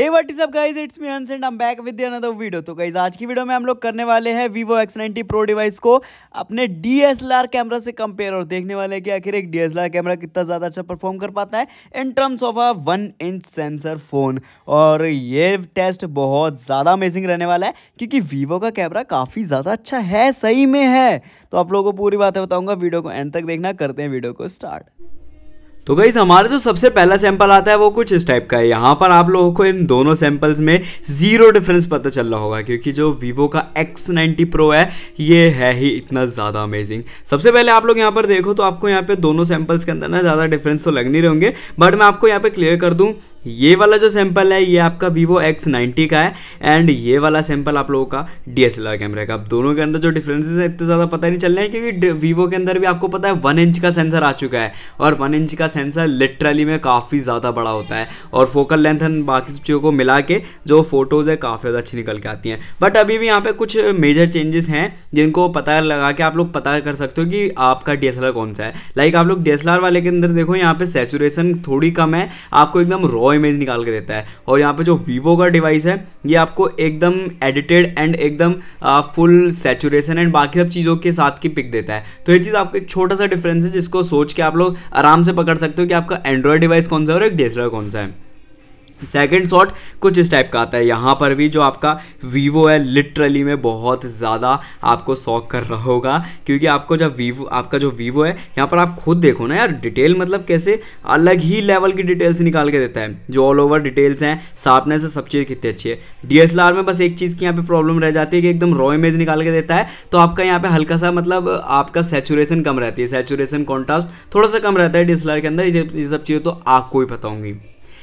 hey what is up guys it's me अनसेंट हम back with another video तो guys आज की वीडियो में हम लोग करने वाले हैं Vivo X ninety Pro device को अपने डीएसएलआर कैमरा से कंपेयर और देखने वाले हैं कि आखिर एक डीएसएलआर कैमरा कितना ज़्यादा अच्छा परफॉर्म कर पाता है in terms of a one inch sensor phone और ये टेस्ट बहुत ज़्यादा अमेजिंग रहने वाला है क्योंकि वीवो का कैमरा काफ़ी ज़्यादा अच्छा है सही में है तो आप लोगों को पूरी बातें बताऊँगा वीडियो को एंड तक देखना करते हैं वीडियो को स्टार्ट तो गई हमारा जो सबसे पहला सैंपल आता है वो कुछ इस टाइप का है यहाँ पर आप लोगों को इन दोनों सैंपल्स में जीरो डिफरेंस पता चल रहा होगा क्योंकि जो वीवो का एक्स Pro प्रो है ये है ही इतना ज़्यादा अमेजिंग सबसे पहले आप लोग यहाँ पर देखो तो आपको यहाँ पे दोनों सैंपल्स के अंदर ना ज़्यादा डिफरेंस तो लग नहीं रहेंगे बट मैं आपको यहाँ पर क्लियर कर दूँ ये वाला जो सैंपल है ये आपका वीवो एक्स का है एंड ये वाला सैंपल आप लोगों का डी एस कैमरे का अब दोनों के अंदर जो डिफरेंसेज है इतने ज़्यादा पता नहीं चल रहे हैं क्योंकि वीवो के अंदर भी आपको पता है वन इंच का सेंसर आ चुका है और वन इंच का सेंसर लिटरली में काफ़ी ज़्यादा बड़ा होता है और फोकल लेंथ एंड बाकी सब चीज़ों को मिला के जो फोटोज़ है काफ़ी ज़्यादा अच्छी निकल के आती हैं बट अभी भी यहाँ पे कुछ मेजर चेंजेस हैं जिनको पता लगा के आप लोग पता कर सकते हो कि आपका डी कौन सा है लाइक आप लोग डी वाले के अंदर देखो यहाँ पे सेचुरेशन थोड़ी कम है आपको एकदम रॉ इमेज निकाल के देता है और यहाँ पर जो वीवो का डिवाइस है ये आपको एकदम एडिटेड एंड एकदम फुल सेचुरेशन एंड बाकी सब चीज़ों के साथ की पिक देता है तो ये चीज़ आपको एक छोटा सा डिफरेंस है जिसको सोच के आप लोग आराम से पकड़ सकते हो कि आपका एंड्रॉयड डिवाइस कौन सा है और एक डी कौन सा है सेकेंड शॉट कुछ इस टाइप का आता है यहाँ पर भी जो आपका वीवो है लिटरली में बहुत ज़्यादा आपको शौक कर रहा होगा क्योंकि आपको जब वीवो आपका जो वीवो है यहाँ पर आप खुद देखो ना यार डिटेल मतलब कैसे अलग ही लेवल की डिटेल्स निकाल के देता है जो ऑल ओवर डिटेल्स हैं शार्पनेस है सब चीज़ कितनी अच्छी है डी में बस एक चीज़ की यहाँ पर प्रॉब्लम रह जाती है कि एकदम रॉ इमेज निकाल के देता है तो आपका यहाँ पर हल्का सा मतलब आपका सेचुरेशन कम रहती है सेचुरेशन कॉन्ट्रास्ट थोड़ा सा कम रहता है डी के अंदर ये सब चीज़ें तो आपको ही पता होंगी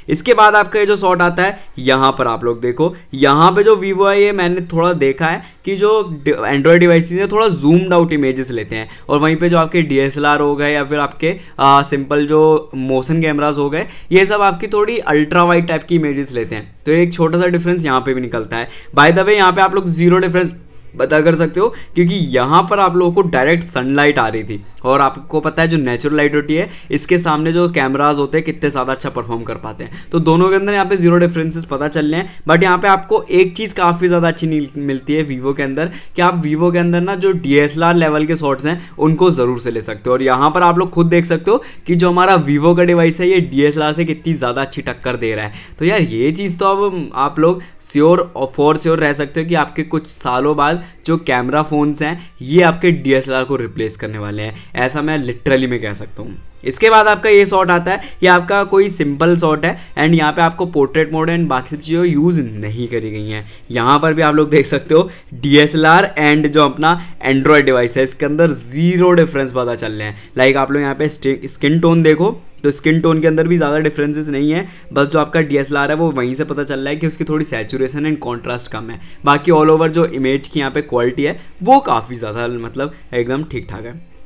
इसके बाद आपका ये जो शॉट आता है यहाँ पर आप लोग देखो यहाँ पे जो वीवो है ये मैंने थोड़ा देखा है कि जो एंड्रॉयड डिवाइसेज है थोड़ा जूम्ड आउट इमेजेस लेते हैं और वहीं पे जो आपके डी एस हो गए या फिर आपके आ, सिंपल जो मोशन कैमराज हो गए ये सब आपकी थोड़ी अल्ट्रा वाइट टाइप की इमेजेस लेते हैं तो एक छोटा सा डिफरेंस यहाँ पे भी निकलता है बाय द वे यहाँ पे आप लोग जीरो डिफरेंस पता कर सकते हो क्योंकि यहाँ पर आप लोगों को डायरेक्ट सनलाइट आ रही थी और आपको पता है जो नेचुरल लाइट होती है इसके सामने जो कैमराज होते हैं कितने ज़्यादा अच्छा परफॉर्म कर पाते हैं तो दोनों के अंदर यहाँ पे जीरो डिफरेंसेस पता चल रहे हैं बट यहाँ पे आपको एक चीज़ काफ़ी ज़्यादा अच्छी मिलती है वीवो के अंदर कि आप वीवो के अंदर ना जो डी लेवल के शॉट्स हैं उनको ज़रूर से ले सकते हो और यहाँ पर आप लोग खुद देख सकते हो कि जो हमारा वीवो का डिवाइस है ये डी से कितनी ज़्यादा अच्छी टक्कर दे रहा है तो यार ये चीज़ तो अब आप लोग श्योर और फॉर श्योर रह सकते हो कि आपके कुछ सालों बाद जो कैमरा फ़ोन्स हैं ये आपके डी को रिप्लेस करने वाले हैं ऐसा मैं लिटरली में कह सकता हूँ इसके बाद आपका ये शॉट आता है ये आपका कोई सिंपल शॉट है एंड यहाँ पे आपको पोर्ट्रेट मोड एंड बाकी सब चीज़ें यूज़ नहीं करी गई हैं यहाँ पर भी आप लोग देख सकते हो डीएसएलआर एंड जो अपना एंड्रॉयड डिवाइस है इसके अंदर जीरो डिफरेंस पता चल रहे हैं लाइक आप लोग यहाँ पे स्किन टोन देखो तो स्किन टोन के अंदर भी ज़्यादा डिफरेंसेस नहीं है बस जो आपका डी है वो वहीं से पता चल रहा है कि उसकी थोड़ी सेचुरेशन एंड कॉन्ट्रास्ट कम है बाकी ऑल ओवर जो इमेज की यहाँ पर क्वालिटी है वो काफ़ी ज़्यादा मतलब एकदम ठीक ठाक है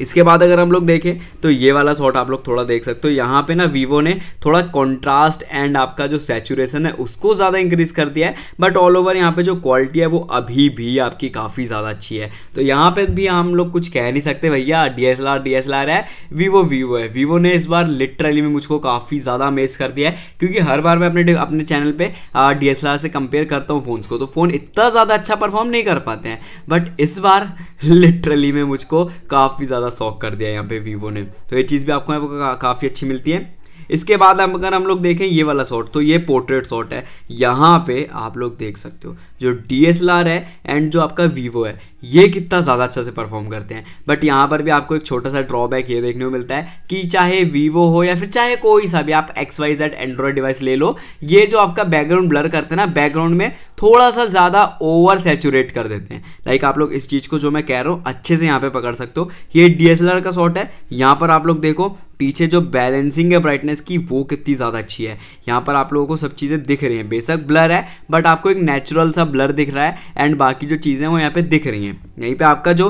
इसके बाद अगर हम लोग देखें तो ये वाला शॉट आप लोग थोड़ा देख सकते हो यहाँ पे ना वीवो ने थोड़ा कॉन्ट्रास्ट एंड आपका जो सेचुरेशन है उसको ज़्यादा इंक्रीज कर दिया है बट ऑल ओवर यहाँ पे जो क्वालिटी है वो अभी भी आपकी काफ़ी ज़्यादा अच्छी है तो यहाँ पे भी हम लोग कुछ कह नहीं सकते भैया D S R D S R है वीवो वीवो है वीवो ने इस बार लिटरली में मुझको काफ़ी ज़्यादा मेस कर दिया है क्योंकि हर बार मैं अपने अपने चैनल पर डी एस आर से कंपेयर करता हूँ फ़ोन्स को तो फ़ोन इतना ज़्यादा अच्छा परफॉर्म नहीं कर पाते हैं बट इस बार लिटरली में मुझको काफ़ी ज़्यादा ज़्यादा सॉक कर दिया यहाँ पे वीवो ने तो ये चीज़ भी आपको यहाँ पर का, काफ़ी अच्छी मिलती है इसके बाद हम अगर हम लोग देखें ये वाला शॉट तो ये पोर्ट्रेट शॉट है यहाँ पे आप लोग देख सकते हो जो डी है एंड जो आपका वीवो है ये कितना ज़्यादा अच्छा से परफॉर्म करते हैं बट यहाँ पर भी आपको एक छोटा सा ड्रॉबैक ये देखने को मिलता है कि चाहे वीवो हो या फिर चाहे कोई सा भी आप X Y Z android device ले लो ये जो आपका बैकग्राउंड ब्लर करते हैं ना बैकग्राउंड में थोड़ा सा ज़्यादा ओवर सेचूरेट कर देते हैं लाइक आप लोग इस चीज़ को जो मैं कह रहा हूँ अच्छे से यहाँ पर पकड़ सकते हो ये डी का शॉट है यहाँ पर आप लोग देखो पीछे जो बैलेंसिंग है ब्राइटनेस की वो कितनी ज़्यादा अच्छी है यहाँ पर आप लोगों को सब चीज़ें दिख रही हैं बेशक ब्लर है बट आपको एक नेचुरल सा ब्लर दिख रहा है एंड बाकी जो चीज़ें वो यहाँ पर दिख रही हैं यहीं पे आपका जो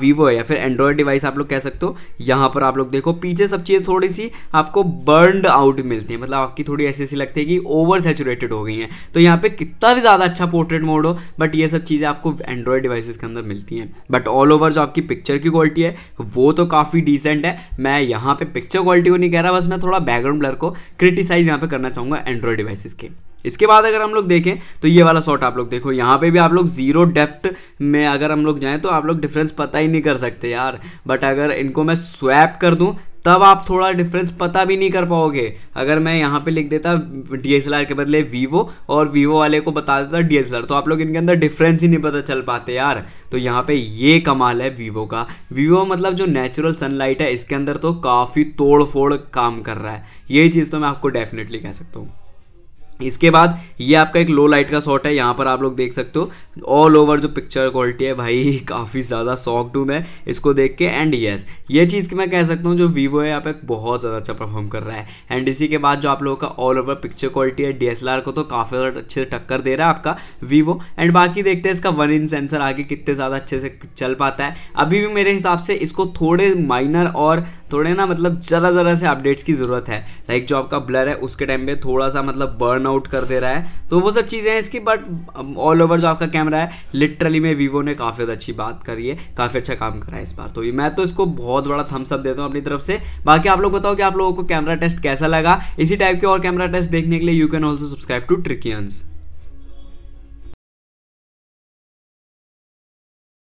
वीवो है या फिर एंड्रॉयड डिवाइस आप लोग कह सकते हो यहाँ पर आप लोग देखो पीछे सब चीज़ें थोड़ी सी आपको बर्नड आउट मिलती है मतलब आपकी थोड़ी ऐसी ऐसी लगती है कि ओवर सेचुरेटेड हो गई हैं तो यहाँ पे कितना भी ज़्यादा अच्छा पोर्ट्रेट मोड हो बट ये सब चीज़ें आपको एंड्रॉयड डिवाइसेज के अंदर मिलती हैं बट ऑल ओवर जो आपकी पिक्चर की क्वालिटी है वो तो काफ़ी डिसेंट है मैं यहाँ पर पिक्चर क्वालिटी को नहीं कह रहा बस मैं थोड़ा बैकग्राउंड ब्लर को क्रिटिसाइज़ यहाँ पर करना चाहूँगा एंड्रॉयड डिवाइसेस के इसके बाद अगर हम लोग देखें तो ये वाला शॉट आप लोग देखो यहाँ पे भी आप लोग जीरो डेप्थ में अगर हम लोग जाएँ तो आप लोग डिफरेंस पता ही नहीं कर सकते यार बट अगर इनको मैं स्वैप कर दूँ तब आप थोड़ा डिफरेंस पता भी नहीं कर पाओगे अगर मैं यहाँ पे लिख देता डी के बदले वीवो और वीवो वाले को बता देता डी तो आप लोग इनके अंदर डिफरेंस ही नहीं पता चल पाते यार तो यहाँ पे ये कमाल है वीवो का वीवो मतलब जो नेचुरल सनलाइट है इसके अंदर तो काफ़ी तोड़ फोड़ काम कर रहा है यही चीज़ तो मैं आपको डेफिनेटली कह सकता हूँ इसके बाद ये आपका एक लो लाइट का शॉट है यहाँ पर आप लोग देख सकते हो ऑल ओवर जो पिक्चर क्वालिटी है भाई काफ़ी ज़्यादा सॉफ्ट हूँ मैं इसको देख के एंड येस ये चीज़ की मैं कह सकता हूँ जो वीवो है यहाँ पे बहुत ज़्यादा अच्छा परफॉर्म कर रहा है एंड इसी के बाद जो आप लोगों का ऑल ओवर पिक्चर क्वालिटी है डी को तो काफ़ी ज़्यादा अच्छे से टक्कर दे रहा है आपका वीवो एंड बाकी देखते हैं इसका वन इन सेंसर आगे कितने ज़्यादा अच्छे से चल पाता है अभी भी मेरे हिसाब से इसको थोड़े माइनर और थोड़े ना मतलब ज़रा ज़रा से अपडेट्स की ज़रूरत है लाइक जो आपका ब्लर है उसके टाइम पर थोड़ा सा मतलब बर्न आउट कर दे रहा है तो वो सब चीज़ें हैं इसकी बट ऑल ओवर जो आपका कैमरा है लिटरली में वीवो ने काफ़ी ज़्यादा अच्छी बात करी है काफ़ी अच्छा काम करा है इस बार तो मैं तो इसको बहुत बड़ा थम्सअप देता हूँ अपनी तरफ से बाकी आप लोग बताओ कि आप लोगों को कैमरा टेस्ट कैसा लगा इसी टाइप के और कैमरा टेस्ट देखने के लिए you can also subscribe to ट्रिकियंस